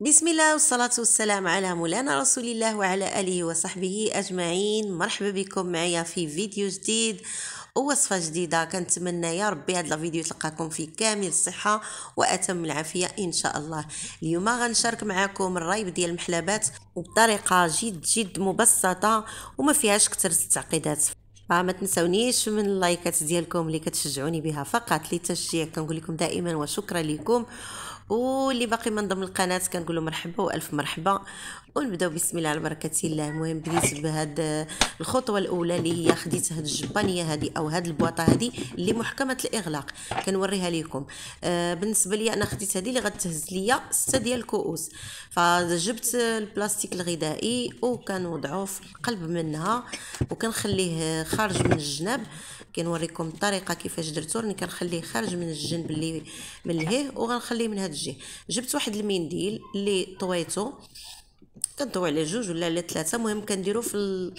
بسم الله والصلاة والسلام على مولانا رسول الله وعلى آله وصحبه أجمعين مرحبا بكم معايا في فيديو جديد ووصفة جديدة كنتمنى يا ربي هاد الفيديو تلقاكم في كامل الصحة وأتم العافية إن شاء الله اليوم غنشارك معكم الرايب ديال المحلبات بطريقة جد جد مبسطة وما فيهاش كتر التعقيدات آه، ما تنسونيش من اللايكات ديالكم اللي كتشجعوني بها فقط للتشجيع كنقول لكم دائما وشكرا لكم واللي باقي ضمن القناه كنقول مرحبا والف مرحبا ونبداو بسم الله على بركه الله المهم بديت بهاد آه، الخطوه الاولى اللي هي خديت هاد الجبانيه هادي او هاد البواطه هادي اللي محكمه الاغلاق كنوريها لكم آه بالنسبه لي انا خديت هادي اللي غتهز ليا 6 ديال الكؤوس فجبت آه، البلاستيك الغذائي وكنوضعو في القلب منها وكنخليه آه، خارج من الجناب كنوريكم الطريقه كيفاش درتو راني كنخليه خارج من الجنب اللي من لهيه وغنخليه من هاد الجهه جبت واحد المنديل اللي طويته كنضوي على جوج ولا على ثلاثه المهم كنديرو في ال...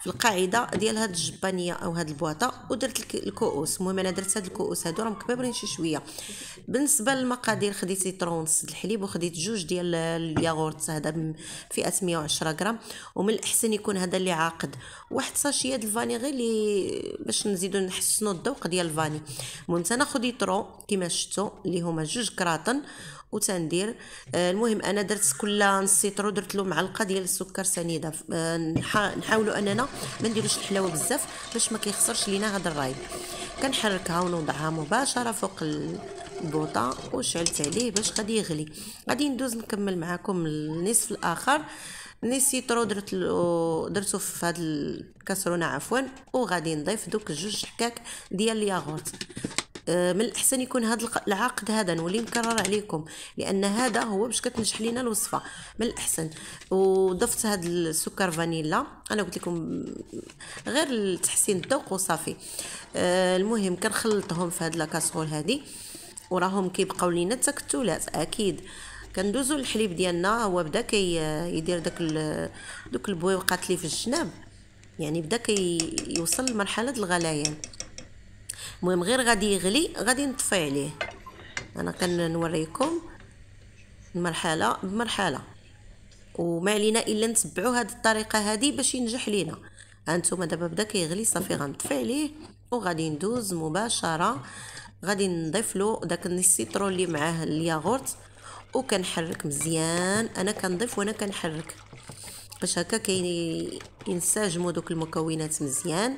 في القاعده ديال هاد الجبانيه او هاد البواطه ودرت الكؤوس المهم انا درت هاد الكؤوس هادو راهم كبابرين شي شويه بالنسبه للمقادير خديت سيترون سد الحليب وخديت جوج ديال الياغورت هذا فئه 110 غرام ومن الاحسن يكون هذا اللي عاقد واحد صاشية ديال الفاني غير اللي باش نزيدو نحسنو الذوق ديال الفاني المهم انا خديت رو كما شفتوا اللي هما جوج كراطن وتندير آه، المهم انا درت كل نص سيترو درت له معلقه ديال السكر سنيده آه، نحاولوا اننا ما نديروش الحلاوه بزاف باش ما كيخسرش لينا هذا الرايب كنحركها ونوضعها مباشره فوق البوطه وشعلت عليه باش غادي يغلي غادي ندوز نكمل معكم النصف الاخر نسيترو درت درتو في هاد الكاسرونه عفوا وغادي نضيف دوك جوج حكاك ديال الياغورت آه، من الاحسن يكون هذا العقد هذا نولي نكرر عليكم لان هذا هو باش كتنجح لينا الوصفه من الاحسن وضفت هذا السكر فانيلا انا قلت لكم غير لتحسين الذوق وصافي آه، المهم كنخلطهم في هاد الكاسرول هذه وراهم كيبقاو لينا التكتلات اكيد كندوزو الحليب ديالنا هو بدا كيدير كي داك دوك البويوقات اللي في الجناب يعني بدا كيوصل كي لمرحله الغليان المهم غير غادي يغلي غادي نطفي عليه انا كنوريكم مرحله بمرحله وما علينا الا نتبعوا هذه الطريقه هذه باش ينجح لينا هانتوما دابا بدا كيغلي صافي غنطفي عليه وغادي ندوز مباشره غادي نضيف له داك السيترون اللي معاه الياغورت وكنحرك مزيان انا كنضيف وانا كنحرك باش هكا كينسجموا دوك المكونات مزيان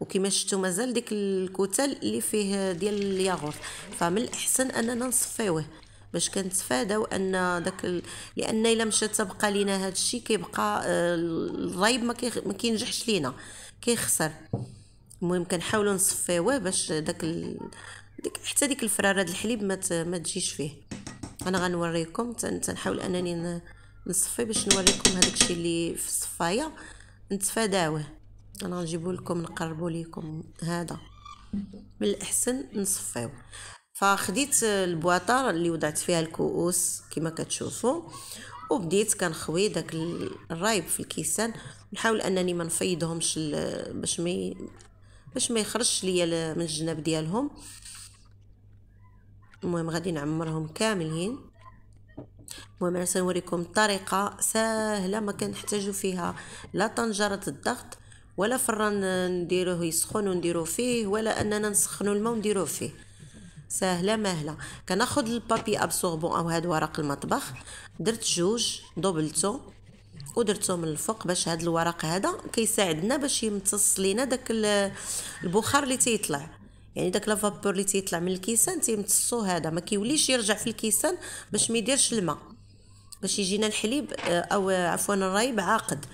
وكما شفتوا مازال ديك الكتل اللي فيه ديال الياغورت فمن الاحسن اننا نصفيوه باش كنتفاداو ان داك ال... لان الا مشات تبقى لينا هذا الشيء كيبقى آه، الريب ما, كي... ما كينجحش لينا كيخسر المهم كنحاولوا نصفيوه باش داك ال... ديك حتى ديك الفراره الحليب ما, ت... ما تجيش فيه انا غنوريكم تنحاول انني ن... نصفي باش نوريكم هذاك الشيء اللي في الصفايه نتفاداوه انا غنجيبو لكم نقربو ليكم هذا من الاحسن نصفيو فخديت البواطه اللي وضعت فيها الكؤوس كما كتشوفوا وبديت كنخوي داك الرايب في الكيسان نحاول انني ما نفيضهمش باش ما باش ما يخرجش ليا من الجناب ديالهم المهم غادي نعمرهم كاملين المهم انا سنوريكم طريقه سهله ما كنحتاجو فيها لا طنجره الضغط ولا فران نديروه يسخن ونديرو فيه ولا اننا نسخنو الماء ونديروه فيه سهله مهله كناخذ البابي ابسوربون او هاد ورق المطبخ درت جوج دوبلتو ودرتو من الفوق باش هاد الورق هذا كيساعدنا باش يمتص لينا داك البخار اللي تيطلع يعني داك لافابور اللي تيطلع من الكيسان تيمتصو هذا ما كيوليش يرجع في الكيسان باش ما يديرش الماء باش يجينا الحليب آه، او آه، عفوا الرايب عاقد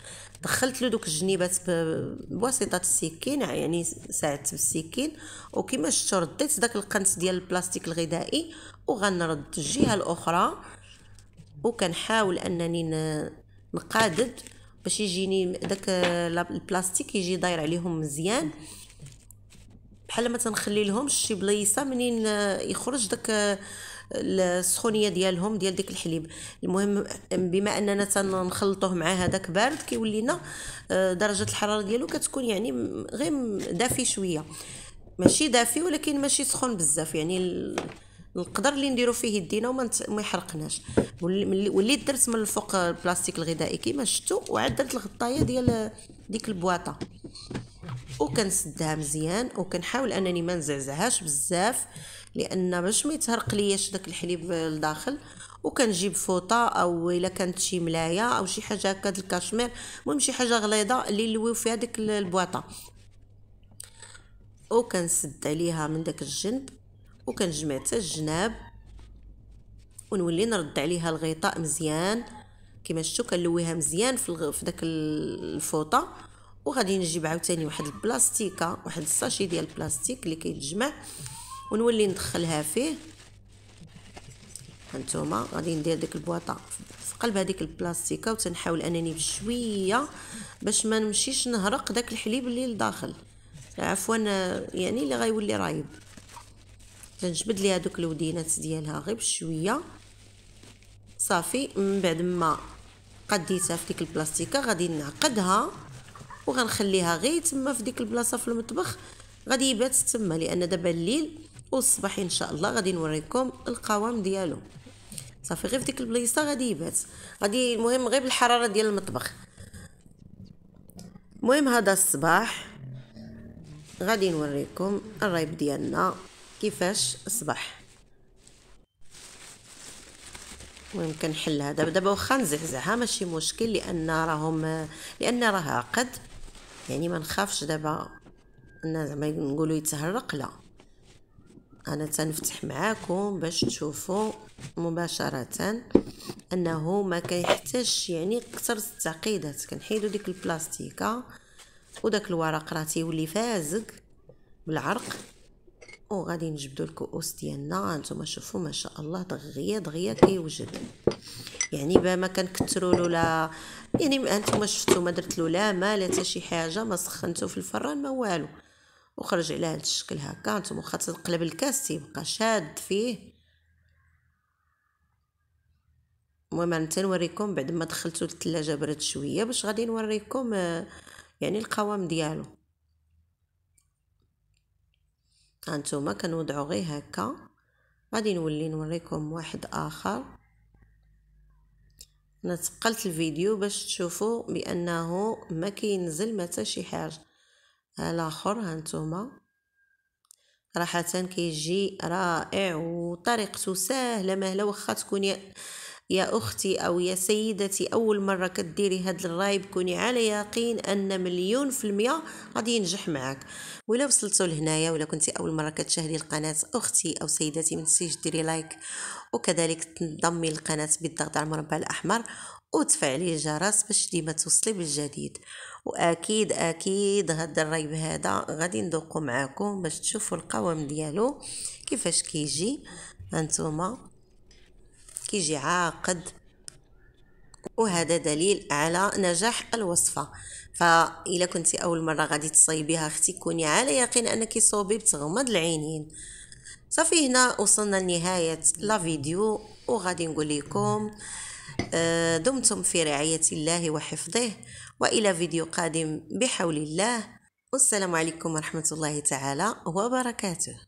دخلت له دوك الجنيبات بواسطه السكين يعني ساعدت بالسكين وكما شفتوا رديت داك القنت ديال البلاستيك الغذائي وغنرد الجهه الاخرى وكنحاول انني نقادد باش يجيني داك آه، البلاستيك يجي داير عليهم مزيان بحال ما تنخلي لهمش شي بلايصه منين يخرج داك السخونيه ديالهم ديال ديك الحليب المهم بما اننا تنخلطوه مع هذاك بارد كيولي لنا آه، درجه الحراره ديالو كتكون يعني غير دافي شويه ماشي دافي ولكن ماشي سخون بزاف يعني القدر اللي نديرو فيه يدينا وما يحرقناش وليت درت من الفوق البلاستيك الغذائي كما شفتوا وعدلت الغطايه ديال ديك البواطه وكنسدها مزيان وكنحاول انني ما نزعزعهاش بزاف لان باش ما يتهرق ليش داك الحليب لداخل وكنجيب فوطه او الا كانت شي ملايه او شي حاجه هكا الكاشمير المهم شي حاجه غليظه اللي نلويو فيها ديك البواطه وكنسد عليها من داك الجنب وكنجمع حتى الجناب ونولي نرد عليها الغطاء مزيان كما شفتوا كنلويها مزيان في داك الفوطه وغادي نجيب عاوتاني واحد البلاستيكه واحد الساشي ديال البلاستيك اللي كيتجمع ونولي ندخلها فيه هانتوما غادي ندير ديك البواطه في قلب هذيك البلاستيكه وتنحاول انني بشويه باش ما نمشيش نهرق داك الحليب اللي لداخل عفوا يعني اللي غيولي رايب تنجبد لي هذوك الودينات ديالها غير بشويه صافي من بعد ما قديتها في ديك البلاستيكه غادي نعقدها وغنخليها غير تما في ديك البلاصه في المطبخ غادي يبات تما لان دابا الليل والصباح ان شاء الله غادي نوريكم القوام ديالو صافي غير في ديك البلايصه غادي يبات غادي المهم غير بالحراره ديال المطبخ المهم هذا الصباح غادي نوريكم الريب ديالنا كيفاش صباح المهم كنحل هذا دابا واخا نزعزعها ماشي مشكل لان راهم لان راها عقد يعني ما نخافش دابا انا زعما نقولوا يتهرق لا انا تنفتح معاكم باش تشوفوا مباشره انه ما كيحتاجش يعني كثر التعقيدات كنحيدو ديك البلاستيكه وداك الورق راه تيولي فازق بالعرق وغادي نجبدو الكؤوس ديالنا هانتوما شوفوا ما شاء الله دغيا دغيا كيوجد يعني با ما كنكثروا له لا يعني انتم شفتوا ما درت له لا ما لا حتى شي حاجه ما سخنته في الفران ما والو وخرج على هذا الشكل هكا نتوما واخا تقلب الكاس تيبقى شاد فيه المهم انا تنوريكم بعد ما دخلتو للثلاجه برد شويه باش غادي نوريكم آه، يعني القوام ديالو هانتوما كنوضعو غير هكا غادي نولي نوريكم واحد اخر انا تقلت الفيديو باش تشوفوا بانه ما كينزل متى شي حاجه الاخر هانتوما صراحه كيجي رائع وطريقته سهله مهله واخا تكون يا أختي أو يا سيدتي أول مرة كديري هاد الرايب كوني على يقين أن مليون في المية غادي ينجح معاك ولا وصلتو لهنايا ولا كنتي أول مرة كتشاهدي القناة أختي أو سيدتي منسيش ديري لايك وكذلك تنضمي للقناة بالضغط على المربع الأحمر وتفعلي الجرس باش ديما توصلي بالجديد واكيد اكيد هاد الريب هذا غادي ندوقو معاكم باش تشوفوا القوام ديالو كيفاش كيجي هانتوما كيجي عاقد وهذا دليل على نجاح الوصفه فإلا كنتي أول مرة غادي تصايبيها أختي كوني على يقين أنك صوبي بتغمض العينين صافي هنا وصلنا لنهاية لا فيديو وغادي نقول لكم آه، دمتم في رعاية الله وحفظه وإلى فيديو قادم بحول الله والسلام عليكم ورحمة الله تعالى وبركاته